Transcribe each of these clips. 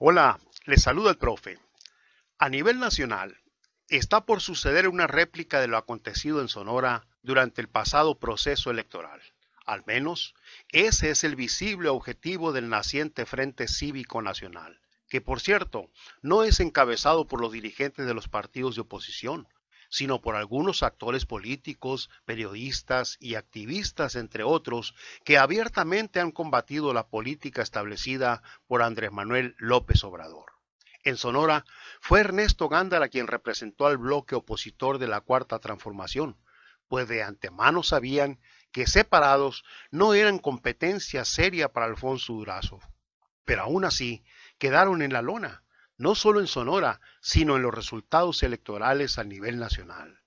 Hola, les saluda el profe. A nivel nacional, está por suceder una réplica de lo acontecido en Sonora durante el pasado proceso electoral. Al menos, ese es el visible objetivo del naciente Frente Cívico Nacional, que por cierto, no es encabezado por los dirigentes de los partidos de oposición, sino por algunos actores políticos, periodistas y activistas, entre otros, que abiertamente han combatido la política establecida por Andrés Manuel López Obrador. En Sonora fue Ernesto Gándara quien representó al bloque opositor de la Cuarta Transformación, pues de antemano sabían que separados no eran competencia seria para Alfonso Durazo. Pero aún así quedaron en la lona, no solo en Sonora, sino en los resultados electorales a nivel nacional.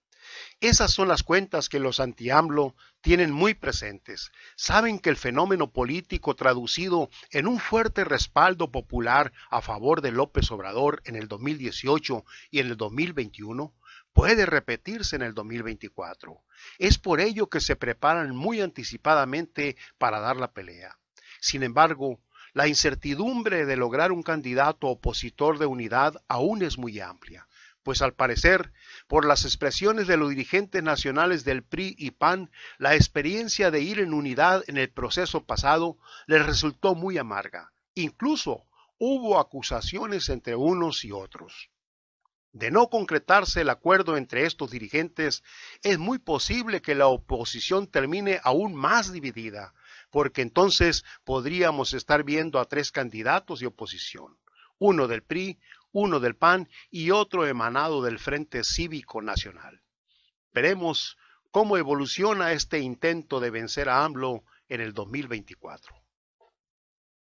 Esas son las cuentas que los anti-AMLO tienen muy presentes. Saben que el fenómeno político traducido en un fuerte respaldo popular a favor de López Obrador en el 2018 y en el 2021 puede repetirse en el 2024. Es por ello que se preparan muy anticipadamente para dar la pelea. Sin embargo, la incertidumbre de lograr un candidato opositor de unidad aún es muy amplia, pues al parecer, por las expresiones de los dirigentes nacionales del PRI y PAN, la experiencia de ir en unidad en el proceso pasado les resultó muy amarga. Incluso hubo acusaciones entre unos y otros. De no concretarse el acuerdo entre estos dirigentes, es muy posible que la oposición termine aún más dividida, porque entonces podríamos estar viendo a tres candidatos de oposición, uno del PRI, uno del PAN y otro emanado del Frente Cívico Nacional. Veremos cómo evoluciona este intento de vencer a AMLO en el 2024.